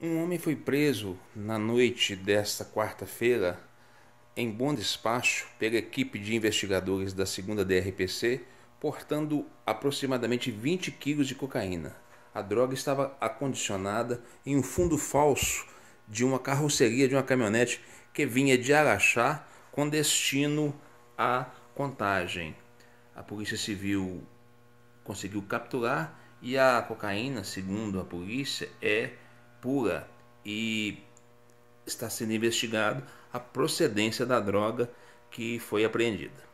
Um homem foi preso na noite desta quarta-feira em bom despacho pela equipe de investigadores da Segunda DRPC, portando aproximadamente 20 quilos de cocaína. A droga estava acondicionada em um fundo falso de uma carroceria de uma caminhonete que vinha de Araxá com destino à contagem. A Polícia Civil conseguiu capturar e a cocaína, segundo a polícia, é e está sendo investigado a procedência da droga que foi apreendida.